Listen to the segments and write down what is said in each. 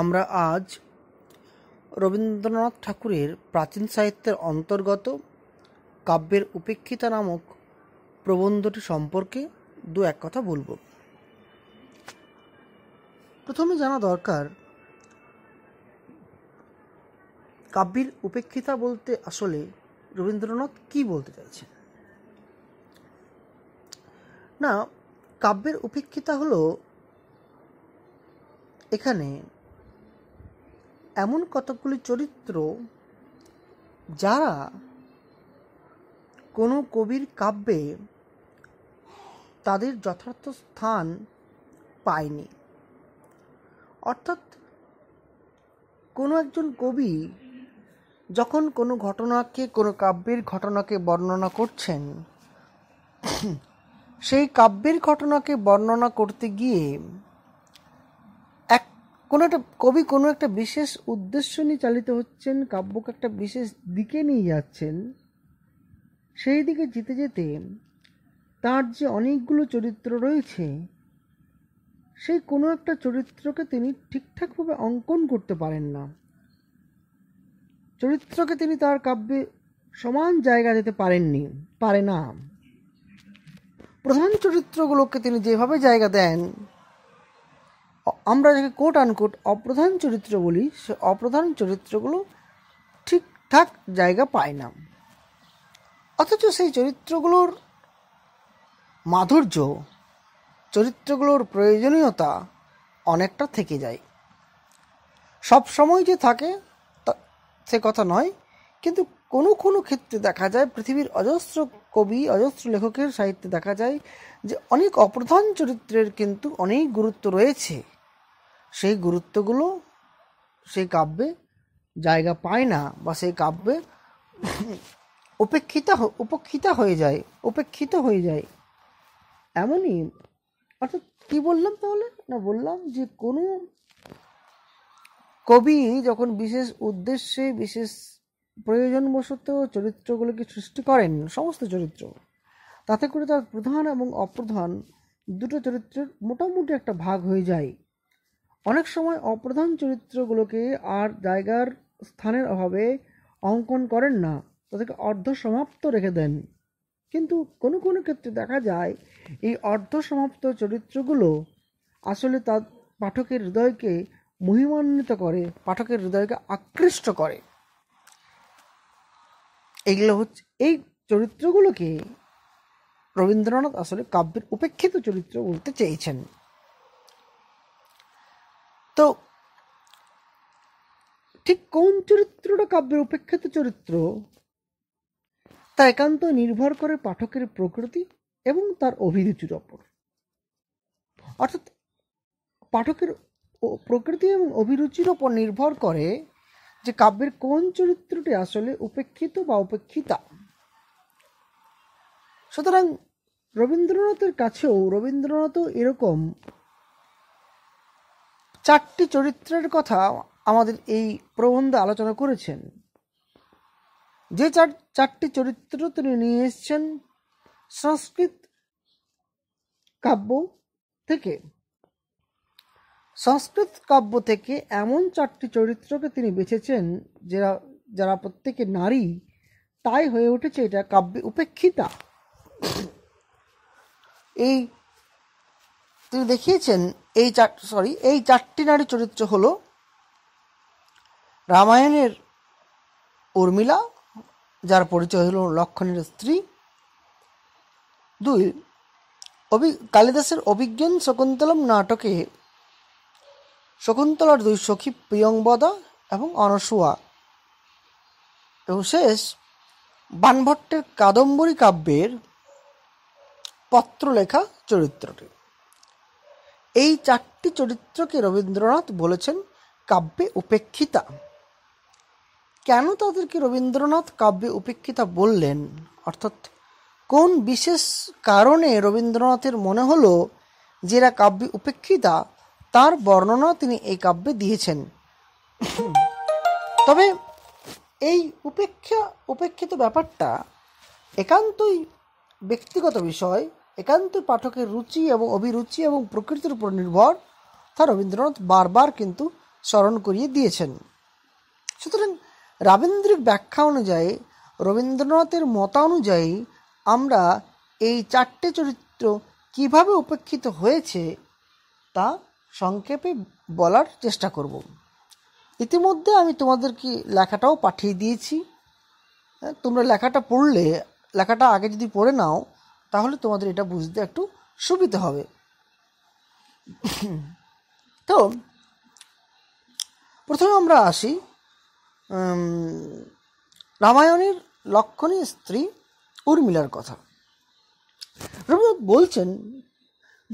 আমরা আজ রবীন্দ্রনাথ ঠাকুরের প্রাচীন সাহিত্যের অন্তর্গত কাব্যের উপেক্ষিতা নামক প্রবন্ধটি সম্পর্কে দু এক কথা বলবো প্রথমে জানা দরকার কাব্যের উপেক্ষিতা বলতে আসলে রবীন্দ্রনাথ কি বলতে চাইছেন না কাব্যের উপেক্ষিতা হলো এখানে এমন কতকগুলি চরিত্র যারা কোনো কবির কাব্যে তাদের যথার্থ স্থান পায়নি অর্থাৎ কোনো একজন কবি যখন কোনো ঘটনাকে কোনো কাব্যের ঘটনাকে বর্ণনা করছেন সেই কাব্যের ঘটনাকে বর্ণনা করতে গিয়ে কোনো একটা কবি কোনো একটা বিশেষ উদ্দেশ্য নিয়ে চালিত হচ্ছেন কাব্যকে একটা বিশেষ দিকে নিয়ে যাচ্ছেন সেই দিকে যেতে যেতে তার যে অনেকগুলো চরিত্র রয়েছে সেই কোনো একটা চরিত্রকে তিনি ঠিকঠাকভাবে অঙ্কন করতে পারেন না চরিত্রকে তিনি তার কাব্যে সমান জায়গা দিতে পারেননি পারে না প্রধান চরিত্রগুলোকে তিনি যেভাবে জায়গা দেন আমরা যাকে কোট আনকোট অপ্রধান চরিত্র বলি সে অপ্রধান চরিত্রগুলো ঠিকঠাক জায়গা পায় না অথচ সেই চরিত্রগুলোর মাধুর্য চরিত্রগুলোর প্রয়োজনীয়তা অনেকটা থেকে যায় সব সময় যে থাকে সে কথা নয় কিন্তু কোনো কোনো ক্ষেত্রে দেখা যায় পৃথিবীর অজস্র কবি অজস্র লেখকের সাহিত্যে দেখা যায় যে অনেক অপ্রধান চরিত্রের কিন্তু অনেক গুরুত্ব রয়েছে সেই গুরুত্বগুলো সেই কাব্যে জায়গা পায় না বা সেই কাব্যে উপেক্ষিতা উপেক্ষিত হয়ে যায় উপেক্ষিত হয়ে যায় এমনই অর্থাৎ কী বললাম তাহলে না বললাম যে কোনো কবি যখন বিশেষ উদ্দেশ্যে বিশেষ প্রয়োজনবশত চরিত্রগুলোকে সৃষ্টি করেন সমস্ত চরিত্র তাতে করে তার প্রধান এবং অপ্রধান দুটো চরিত্রের মোটামুটি একটা ভাগ হয়ে যায় অনেক সময় অপ্রধান চরিত্রগুলোকে আর জায়গার স্থানের অভাবে অঙ্কন করেন না তাদেরকে অর্ধ সমাপ্ত রেখে দেন কিন্তু কোনো কোনো ক্ষেত্রে দেখা যায় এই অর্ধ সমাপ্ত চরিত্রগুলো আসলে তার পাঠকের হৃদয়কে মহিমান্বিত করে পাঠকের হৃদয়কে আকৃষ্ট করে এগুলো হচ্ছে এই চরিত্রগুলোকে রবীন্দ্রনাথ আসলে কাব্যের উপেক্ষিত চরিত্র বলতে চেয়েছেন তো ঠিক কোন চরিত্রটা কাব্যের উপেক্ষিত চরিত্র তা একান্ত নির্ভর করে পাঠকের প্রকৃতি এবং তার অভিরুচির ওপর অর্থাৎ পাঠকের প্রকৃতি এবং অভিরুচির ওপর নির্ভর করে যে কাব্যের কোন চরিত্রটি আসলে উপেক্ষিত বা উপেক্ষিতা সুতরাং রবীন্দ্রনাথের কাছেও রবীন্দ্রনাথও এরকম চারটি চরিত্রের কথা আমাদের এই প্রবন্ধে আলোচনা করেছেন যে চার চারটি চরিত্র তিনি নিয়ে এসছেন সংস্কৃত কাব্য থেকে সংস্কৃত কাব্য থেকে এমন চারটি চরিত্রকে তিনি বেছেছেন যারা যারা প্রত্যেকে নারী তাই হয়ে উঠেছে এটা কাব্যে উপেক্ষিতা এই তিনি দেখিয়েছেন এই চার সরি এই চারটি নারী চরিত্র হল রামায়ণের উর্মিলা যার পরিচয় হল লক্ষণের স্ত্রী দুই অভি কালিদাসের অভিজ্ঞান শকুন্তলম নাটকে শকুন্তলার দুই সখী প্রিয়ংবদা এবং অনসুয়া এবং শেষ বানভট্টের কাদম্বরী কাব্যের পত্রলেখা চরিত্রটি এই চারটি চরিত্রকে রবীন্দ্রনাথ বলেছেন কাব্যে উপেক্ষিতা কেন তাদেরকে রবীন্দ্রনাথ কাব্যে উপেক্ষিতা বললেন অর্থাৎ কোন বিশেষ কারণে রবীন্দ্রনাথের মনে হলো যে এরা কাব্যে উপেক্ষিতা তার বর্ণনা তিনি এই কাব্যে দিয়েছেন তবে এই উপেক্ষা উপেক্ষিত ব্যাপারটা একান্তই ব্যক্তিগত বিষয় একান্ত পাঠকের রুচি এবং অভিরুচি এবং প্রকৃতির উপর নির্ভর তা রবীন্দ্রনাথ বারবার কিন্তু স্মরণ করিয়ে দিয়েছেন সুতরাং রাবীন্দ্রের ব্যাখ্যা অনুযায়ী রবীন্দ্রনাথের মতানুযায়ী আমরা এই চারটে চরিত্র কিভাবে উপেক্ষিত হয়েছে তা সংক্ষেপে বলার চেষ্টা করব ইতিমধ্যে আমি তোমাদেরকে লেখাটাও পাঠিয়ে দিয়েছি হ্যাঁ, তোমরা লেখাটা পড়লে লেখাটা আগে যদি পড়ে নাও তাহলে তোমাদের এটা বুঝতে একটু সুবিধা হবে তো প্রথমে আমরা আসি রামায়ণের লক্ষণী স্ত্রী উর্মিলার কথা রবীন্দ্রনাথ বলছেন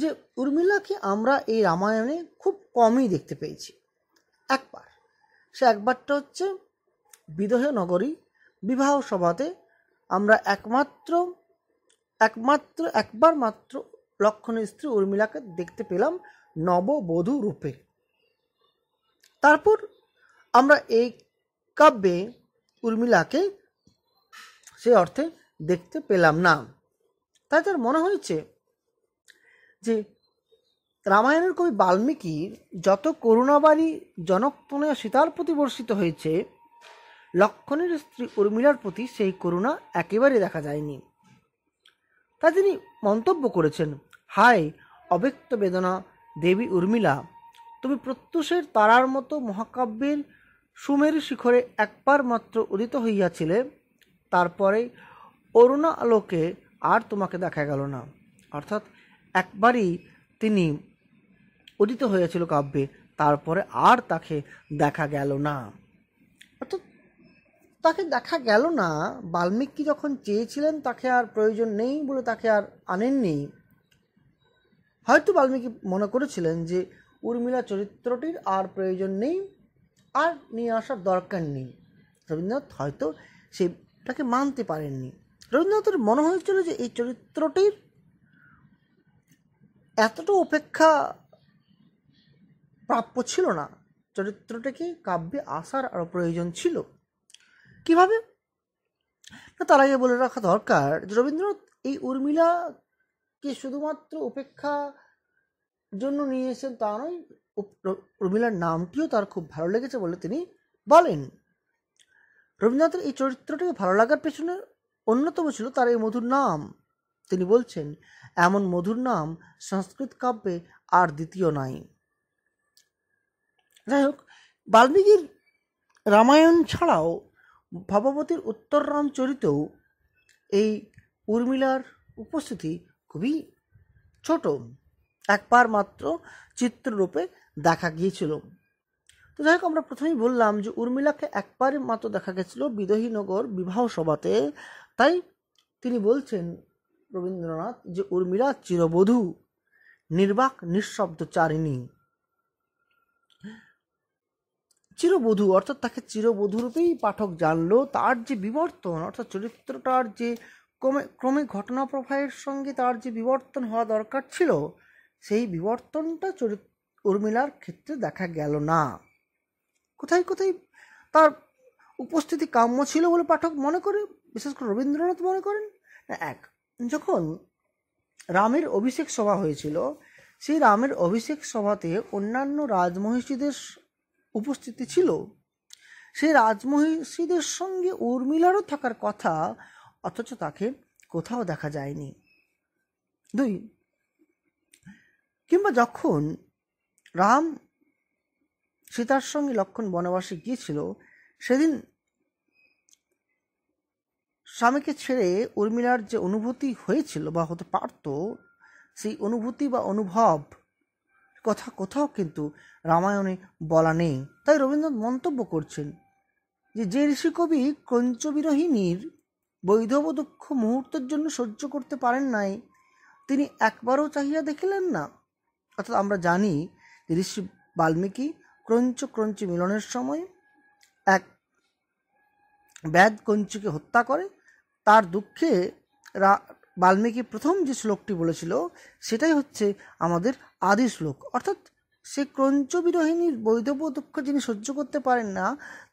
যে উর্মিলাকে আমরা এই রামায়ণে খুব কমই দেখতে পেয়েছি একবার সে একবারটা হচ্ছে বিদহ নগরী বিবাহ সভাতে আমরা একমাত্র একমাত্র একবার মাত্র লক্ষণের স্ত্রী উর্মিলাকে দেখতে পেলাম নববধূ রূপে তারপর আমরা এই কাব্যে উর্মিলাকে সে অর্থে দেখতে পেলাম না তাই তার মনে হয়েছে যে রামায়ণের কবি বাল্মীকি যত করুণাবাড়ি জনকতনয়া সীতার প্রতি বর্ষিত হয়েছে লক্ষণের স্ত্রী উর্মিলার প্রতি সেই করুণা একেবারে দেখা যায়নি তা তিনি মন্তব্য করেছেন হায় অব্যক্ত বেদনা দেবী উর্মিলা তুমি প্রত্যুষের তারার মতো মহাকাব্যের সুমের শিখরে একবার মাত্র উদিত হইয়াছিলে তারপরে অরুণা আলোকে আর তোমাকে দেখা গেল না অর্থাৎ একবারই তিনি উদিত হইয়াছিল কাব্যে তারপরে আর তাকে দেখা গেল না তাকে দেখা গেল না বাল্মীকি যখন চেয়েছিলেন তাকে আর প্রয়োজন নেই বলে তাকে আর আনেননি হয়তো বাল্মীকি মনে করেছিলেন যে উর্মিলা চরিত্রটির আর প্রয়োজন নেই আর নিয়ে আসার দরকার নেই রবীন্দ্রনাথ হয়তো সেটাকে মানতে পারেননি রবীন্দ্রনাথের মনে হয়েছিল যে এই চরিত্রটির এতটা উপেক্ষা প্রাপ্য ছিল না চরিত্রটিকে কাব্যে আসার আরও প্রয়োজন ছিল কিভাবে না তার আগে বলে রাখা দরকার রবীন্দ্রনাথ এই উর্মিলাকে শুধুমাত্র উপেক্ষা জন্য নিয়ে এসেছেন তা নয় উর্মিলার নামটিও তার খুব ভালো লেগেছে বলে তিনি বলেন রবীন্দ্রনাথের এই চরিত্রটিকে ভালো লাগার পেছনে অন্যতম ছিল তার এই মধুর নাম তিনি বলছেন এমন মধুর নাম সংস্কৃত কাব্যে আর দ্বিতীয় নাই যাই হোক বাল্মীকির রামায়ণ ছাড়াও উত্তর রাম চরিতেও এই উর্মিলার উপস্থিতি খুবই ছোট একবার মাত্র চিত্ররূপে দেখা গিয়েছিল তো যাই হোক আমরা প্রথমেই বললাম যে উর্মিলাকে একবারই মাত্র দেখা গেছিল বিদোহীনগর বিবাহ সভাতে তাই তিনি বলছেন রবীন্দ্রনাথ যে উর্মিলা চিরবধূ নির্বাক নিঃশব্দ চারিণী চিরবধূ অর্থাৎ তাকে চিরবধূরূপেই পাঠক জানলো তার যে বিবর্তন অর্থাৎ চরিত্রটার যে ক্রমে ক্রমে ঘটনা প্রবাহের সঙ্গে তার যে বিবর্তন হওয়া দরকার ছিল সেই বিবর্তনটা চরিত্র উর্মিলার ক্ষেত্রে দেখা গেল না কোথায় কোথায় তার উপস্থিতি কাম্য ছিল বলে পাঠক মনে করে বিশেষ করে রবীন্দ্রনাথ মনে করেন এক যখন রামের অভিষেক সভা হয়েছিল সেই রামের অভিষেক সভাতে অন্যান্য রাজমহিষীদের উপস্থিতি ছিল সে রাজমহিষীদের সঙ্গে উর্মিলারও থাকার কথা অথচ তাকে কোথাও দেখা যায়নি দুই কিংবা যখন রাম সীতার সঙ্গে লক্ষণ বনবাসে গিয়েছিল সেদিন স্বামীকে ছেড়ে উর্মিলার যে অনুভূতি হয়েছিল বা হতে পারত সেই অনুভূতি বা অনুভব কথা কোথাও কিন্তু রামায়ণে বলা নেই তাই রবীন্দ্রনাথ মন্তব্য করছেন যে যে ঋষিকবি কঞ্চবিরোহিনীর বৈধব দুঃখ মুহূর্তের জন্য সহ্য করতে পারেন নাই তিনি একবারও চাহিয়া দেখিলেন না অর্থাৎ আমরা জানি ঋষি বাল্মীকি ক্রঞ্চ ক্রঞ্চি মিলনের সময় এক ব্যাধ কঞ্চিকে হত্যা করে তার দুঃখে বাল্মীকি প্রথম যে শ্লোকটি বলেছিল সেটাই হচ্ছে আমাদের আদি শ্লোক অর্থাৎ সে ক্রঞ্চবিরোহিণীর বৈধব দুঃখ যিনি সহ্য করতে পারেন না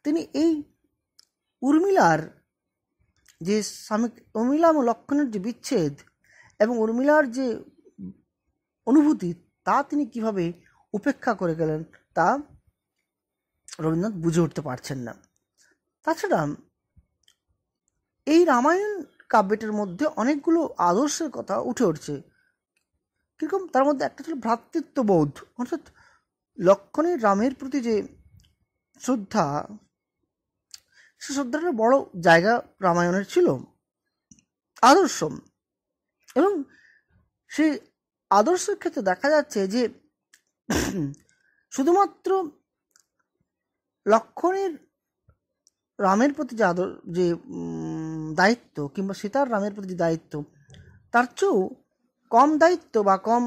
তিনি এই উর্মিলার যে স্বামী উর্মিলা ও লক্ষণের যে বিচ্ছেদ এবং উর্মিলার যে অনুভূতি তা তিনি কিভাবে উপেক্ষা করে গেলেন তা রবীন্দ্রনাথ বুঝে উঠতে পারছেন না তাছাড়া এই রামায়ণ কাব্যটির মধ্যে অনেকগুলো আদর্শের কথা উঠে উঠছে কীরকম তার মধ্যে একটা ছিল ভ্রাতৃত্ববোধ অর্থাৎ লক্ষণের রামের প্রতি যে শ্রদ্ধা সে শ্রদ্ধাটা বড় জায়গা রামায়ণের ছিল আদর্শ এবং সেই আদর্শের ক্ষেত্রে দেখা যাচ্ছে যে শুধুমাত্র লক্ষণের রামের প্রতি যে আদর যে দায়িত্ব কিংবা সীতার রামের প্রতি যে দায়িত্ব তার চেয়েও কম দায়িত্ব বা কম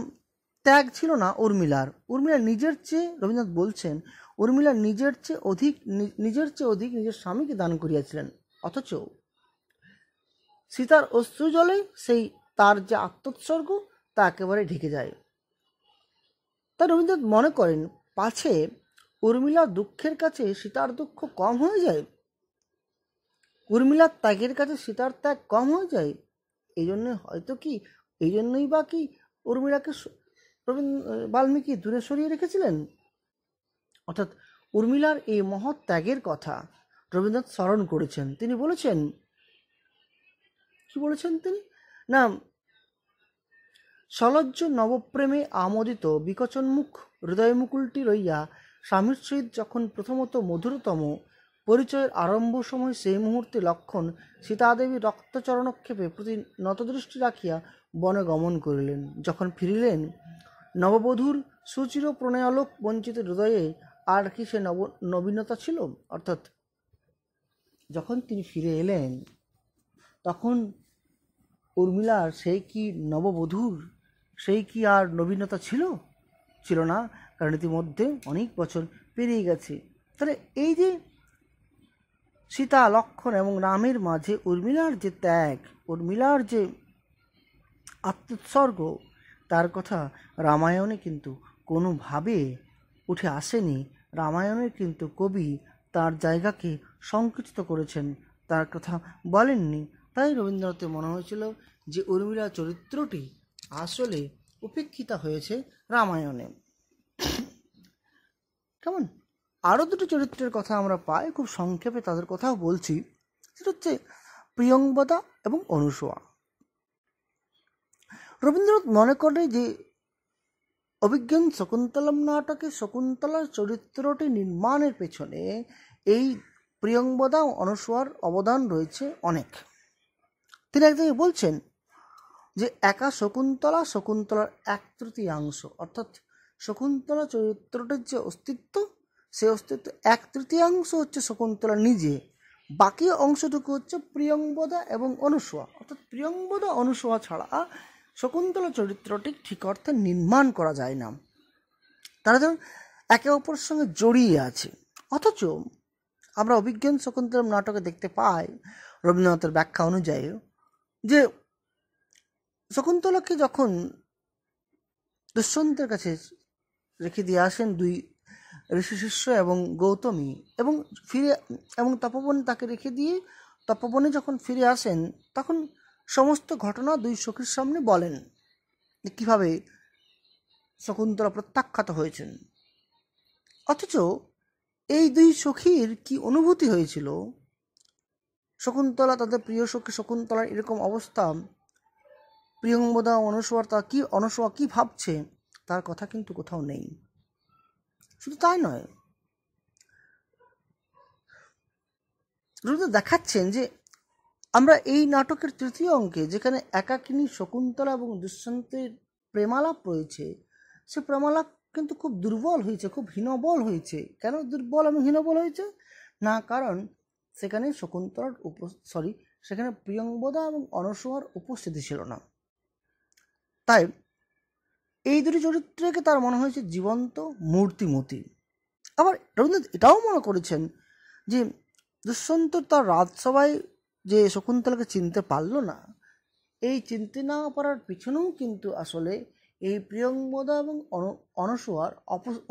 ত্যাগ ছিল না উর্মিলার উর্মিলা নিজের চেয়ে রবীন্দ্রনাথ বলছেন উর্মিলা নিজের চেয়ে অধিক নিজের চেয়ে অধিক নিজের স্বামীকে দান করিয়াছিলেন অথচ সীতার অশ্রু জলে সেই তার যে আত্মোৎসর্গ তা একেবারে ঢেকে যায় তাই রবীন্দ্রনাথ মনে করেন পাছে উর্মিলা দুঃখের কাছে সীতার দুঃখ কম হয়ে যায় উর্মিলার ত্যাগের কাছে সীতার ত্যাগ কম হয়ে যায় এই জন্যে হয়তো কি এই জন্যই বা কি উর্মিলাকে বাল্মীকি দূরে সরিয়ে রেখেছিলেন অর্থাৎ উর্মিলার এই মহৎ ত্যাগের কথা রবীন্দ্রনাথ স্মরণ করেছেন তিনি বলেছেন কি বলেছেন তিনি না সলজ্জ নবপ্রেমে আমোদিত বিকচন মুখ হৃদয় মুকুলটি লইয়া স্বামীর সহিত যখন প্রথমত মধুরতম পরিচয়ের আরম্ভ সময় সেই মুহূর্তে লক্ষণ সীতাদেবী রক্তচরণক্ষেপে প্রতি নতদৃষ্টি রাখিয়া বনে গমন করিলেন যখন ফিরিলেন নববধূর সুচির প্রণয়ালোক বঞ্চিত হৃদয়ে আর কি সে নব নবীনতা ছিল অর্থাৎ যখন তিনি ফিরে এলেন তখন উর্মিলার সেই কি নববধূর সেই কি আর নবীনতা ছিল ছিল না কারণ ইতিমধ্যে অনেক বছর পেরিয়ে গেছে তাহলে এই যে সীতা লক্ষণ এবং রামের মাঝে উর্মিলার যে ত্যাগ উর্মিলার যে আত্মোৎসর্গ তার কথা রামায়ণে কিন্তু কোনোভাবে উঠে আসেনি রামায়ণের কিন্তু কবি তার জায়গাকে সংকুচিত করেছেন তার কথা বলেননি তাই রবীন্দ্রনাথের মনে হয়েছিল যে উর্মিলা চরিত্রটি আসলে উপেক্ষিতা হয়েছে রামায়ণে কেমন আরও দুটো চরিত্রের কথা আমরা পাই খুব সংক্ষেপে তাদের কথাও বলছি সেটা হচ্ছে প্রিয়ংবদা এবং অনুসোয়া রবীন্দ্রনাথ মনে করে যে অভিজ্ঞান শকুন্তলম নাটকে শকুন্তলার চরিত্রটি নির্মাণের পেছনে এই প্রিয়ঙ্গদা ও অনুসোয়ার অবদান রয়েছে অনেক তিনি একদিকে বলছেন যে একা শকুন্তলা শকুন্তলার এক তৃতীয়াংশ অর্থাৎ শকুন্তলা চরিত্রটির যে অস্তিত্ব সেই অস্তিত্ব এক তৃতীয়াংশ হচ্ছে শকুন্তলা নিজে বাকি অংশটুকু হচ্ছে প্রিয়ঙ্গদা এবং অনুসোয়া অর্থাৎ প্রিয়ঙ্গদা অনুসোয়া ছাড়া শকুন্তলা চরিত্রটি ঠিক অর্থে নির্মাণ করা যায় না তারা যেমন একে অপরের সঙ্গে জড়িয়ে আছে অথচ আমরা অভিজ্ঞান শকুন্তলম নাটকে দেখতে পাই রবীন্দ্রনাথের ব্যাখ্যা অনুযায়ী যে শকুন্তলাকে যখন দুষ্যন্তের কাছে রেখে দিয়ে আসেন দুই ঋষি শিষ্য এবং গৌতমী এবং ফিরে এবং তপবনে তাকে রেখে দিয়ে তপবনে যখন ফিরে আসেন তখন সমস্ত ঘটনা দুই সখীর সামনে বলেন কিভাবে শকুন্তলা প্রত্যাখ্যাত হয়েছেন অথচ এই দুই সখীর কি অনুভূতি হয়েছিল শকুন্তলা তাদের প্রিয় সখী শকুন্তলার এরকম অবস্থা প্রিয়ঙ্গদা অনসোয়ার তা কী অনসোয়া কী ভাবছে তার কথা কিন্তু কোথাও নেই শুধু তাই নয় রবীন্দ্র দেখাচ্ছেন যে আমরা এই নাটকের তৃতীয় অঙ্কে যেখানে একাকিনী শকুন্তলা এবং দুষ্যন্তের প্রেমালাপ রয়েছে সে প্রেমালাপ কিন্তু খুব দুর্বল হয়েছে খুব হীনবল হয়েছে কেন দুর্বল এবং হীনবল হয়েছে না কারণ সেখানে শকুন্তলার উপ সরি সেখানে প্রিয়ঙ্গদা এবং অনসমার উপস্থিতি ছিল না তাই এই দুটি চরিত্রকে তার মনে হয়েছে জীবন্ত মূর্তিমতি আবার রবীন্দ্রনাথ এটাও মনে করেছেন যে দুষ্যন্ত তার রাজসভায় যে শকুন্তলাকে চিনতে পারল না এই চিনতে না পারার পিছনেও কিন্তু আসলে এই প্রিয়ঙ্গদা এবং অনসোয়ার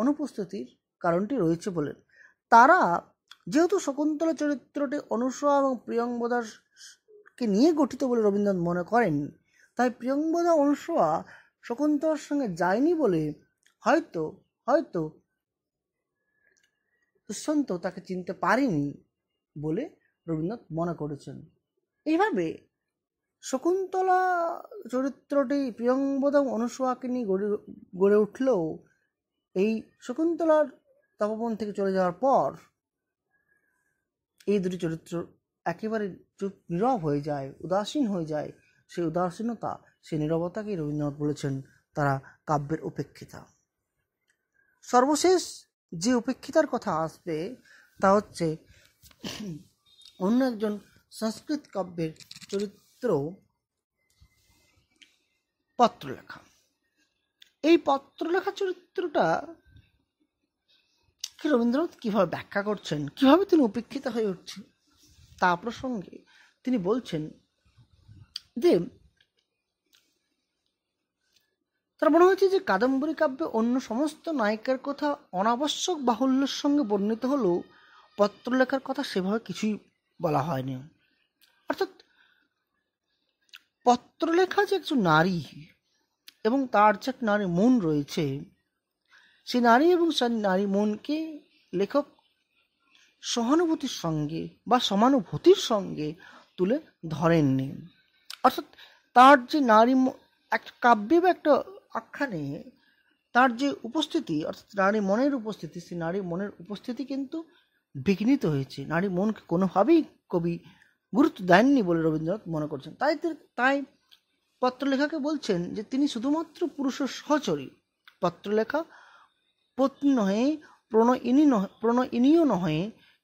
অনুপস্থিতির কারণটি রয়েছে বলে তারা যেহেতু শকুন্তলা চরিত্রটি অনুসোয়া এবং প্রিয়ঙ্গদাকে নিয়ে গঠিত বলে রবীন্দ্রনাথ মনে করেন তাই প্রিয়ঙ্গদা অনুসোয়া শকুন্তলার সঙ্গে যায়নি বলে হয়তো হয়তো দুষ্যন্ত তাকে চিনতে পারেনি বলে রবীন্দ্রনাথ মনে করেছেন এইভাবে শকুন্তলা চরিত্রটি প্রিয়ংবদম অনুসোয়াকে নিয়ে গড়ে গড়ে উঠলেও এই শকুন্তলার তপবন থেকে চলে যাওয়ার পর এই দুটি চরিত্র একেবারে চুপ নীরব হয়ে যায় উদাসীন হয়ে যায় সেই উদাসীনতা সেই নিরবতাকেই রবীন্দ্রনাথ বলেছেন তারা কাব্যের উপেক্ষিতা সর্বশেষ যে উপেক্ষিতার কথা আসবে তা হচ্ছে অন্য একজন সংস্কৃত কাব্যের চরিত্র পত্রলেখা এই পত্রলেখা চরিত্রটা রবীন্দ্রনাথ কীভাবে ব্যাখ্যা করছেন কীভাবে তিনি উপেক্ষিত হয়ে উঠছেন তা প্রসঙ্গে তিনি বলছেন যে তার মনে হয়েছে যে কাদম্বরী কাব্যে অন্য সমস্ত নায়িকার কথা অনাবশ্যক বাহুল্যের সঙ্গে বর্ণিত হলেও পত্রলেখার কথা সেভাবে কিছুই বলা হয়নি অর্থাৎ পত্রলেখা যে একজন নারী এবং তার যে এক নারী মন রয়েছে সে নারী এবং সেই নারী মনকে লেখক সহানুভূতির সঙ্গে বা সমানুভূতির সঙ্গে তুলে ধরেননি অর্থাৎ তার যে নারী একটা কাব্যে বা একটা আখ্যানে তার যে উপস্থিতি অর্থাৎ নারী মনের উপস্থিতি সেই নারী মনের উপস্থিতি কিন্তু বিঘ্নিত হয়েছে নারী মনকে কোনোভাবেই কবি গুরুত্ব দেননি বলে রবীন্দ্রনাথ মনে করছেন তাই তাই পত্রলেখাকে বলছেন যে তিনি শুধুমাত্র পুরুষের সহচরী পত্রলেখা পত্নী নহে প্রণয়িনী নহে প্রণয়িনীও নহে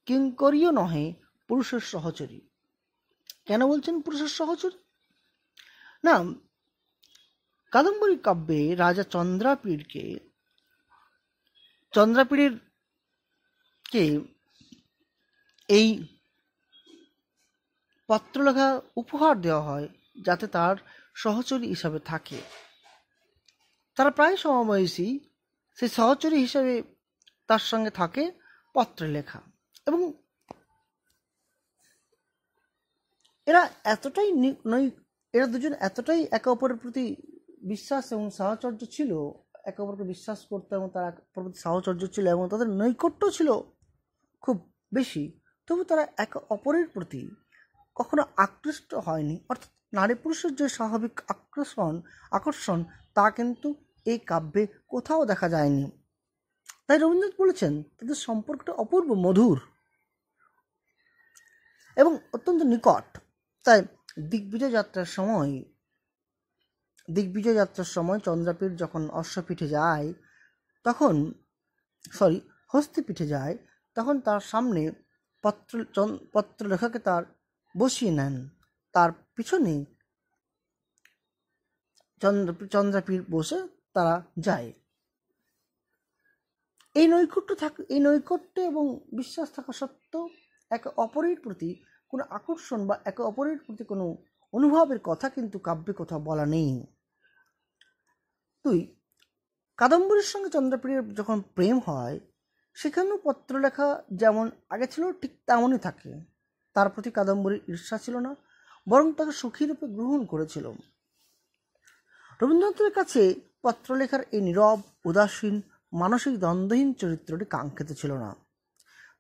কিঙ্করীয় নহে পুরুষের সহচরী কেন বলছেন পুরুষের সহচরী না কাদম্বরী কাব্যে রাজা চন্দ্রাপীড়কে চন্দ্রাপীড়ের কে এই পত্রলেখা উপহার দেওয়া হয় যাতে তার সহচরী হিসাবে থাকে তারা প্রায় সমবয়সী সে সহচরী হিসাবে তার সঙ্গে থাকে পত্র লেখা এবং এরা এতটাই এরা দুজন এতটাই একে অপরের প্রতি বিশ্বাস এবং সাহচর্য ছিল একে অপরকে বিশ্বাস করতে এবং তারা প্রতি সাহচর্য ছিল এবং তাদের নৈকট্য ছিল খুব বেশি তবু তারা একে অপরের প্রতি কখনো আকৃষ্ট হয়নি অর্থাৎ নারী পুরুষের যে স্বাভাবিক আকর্ষণ আকর্ষণ তা কিন্তু এই কাব্যে কোথাও দেখা যায়নি তাই রবীন্দ্রনাথ বলেছেন তাদের সম্পর্কটা অপূর্ব মধুর এবং অত্যন্ত নিকট তাই দিগ্বিজয় যাত্রার সময় দিগ্বিজয় যাত্রার সময় চন্দ্রাপীঠ যখন অশ্বপীঠে যায় তখন সরি হস্তিপীঠে যায় তখন তার সামনে পত্র পত্রলেখাকে তার বসিয়ে নেন তার পিছনে চন্দ্র চন্দ্রাপীঠ বসে তারা যায় এই নৈকট্য থাক এই নৈকট্য এবং বিশ্বাস থাকা সত্ত্বেও একে অপরের প্রতি কোনো আকর্ষণ বা একে অপরের প্রতি কোনো অনুভবের কথা কিন্তু কাব্যে কথা বলা নেই দুই কাদম্বরীর সঙ্গে চন্দ্রপ্রিয়ের যখন প্রেম হয় সেখানেও পত্রলেখা যেমন আগে ছিল ঠিক তেমনই থাকে তার প্রতি কাদম্বরীর ঈর্ষা ছিল না বরং তাকে সুখী রূপে গ্রহণ করেছিল রবীন্দ্রনাথের কাছে পত্রলেখার এই নীরব উদাসীন মানসিক দ্বন্দ্বহীন চরিত্রটি কাঙ্ক্ষিত ছিল না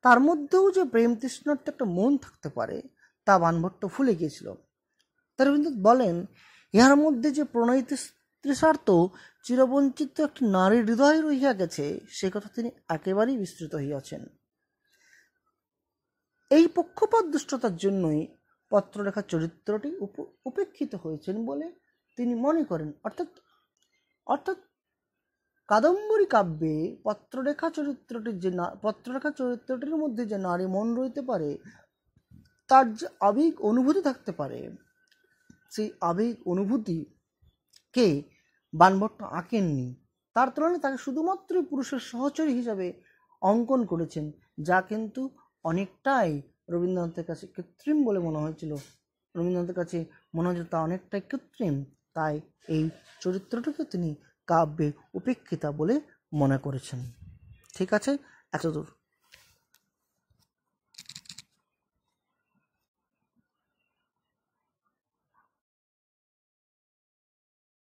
তার মধ্যেও যে প্রেম তৃষ্ণার একটা মন থাকতে পারে তা বানভট্ট ফুলে গিয়েছিল তার রবীন্দ্রনাথ বলেন ইহার মধ্যে যে প্রণয়িত তৃষার্ত চিরবঞ্চিত একটি নারীর হৃদয় রহিয়া গেছে সে কথা তিনি একেবারেই বিস্তৃত হইয়াছেন এই পক্ষপাত দুষ্টতার জন্যই পত্রলেখা চরিত্রটি উপেক্ষিত হয়েছেন বলে তিনি মনে করেন অর্থাৎ অর্থাৎ কাদম্বরী কাব্যে পত্ররেখা চরিত্রটির যে পত্ররেখা চরিত্রটির মধ্যে যে নারী মন রইতে পারে তার যে আবেগ অনুভূতি থাকতে পারে সেই আবেগ অনুভূতি কে বানভট্ট আঁকেননি তার তুলনায় তাকে শুধুমাত্র পুরুষের সহচরী হিসাবে অঙ্কন করেছেন যা কিন্তু অনেকটাই রবীন্দ্রনাথের কাছে কৃত্রিম বলে মনে হয়েছিল রবীন্দ্রনাথের কাছে মনে হয়েছিল তা অনেকটাই কৃত্রিম তাই এই চরিত্রটিকে তিনি কাব্যে উপেক্ষিতা বলে মনে করেছেন ঠিক আছে এতদূর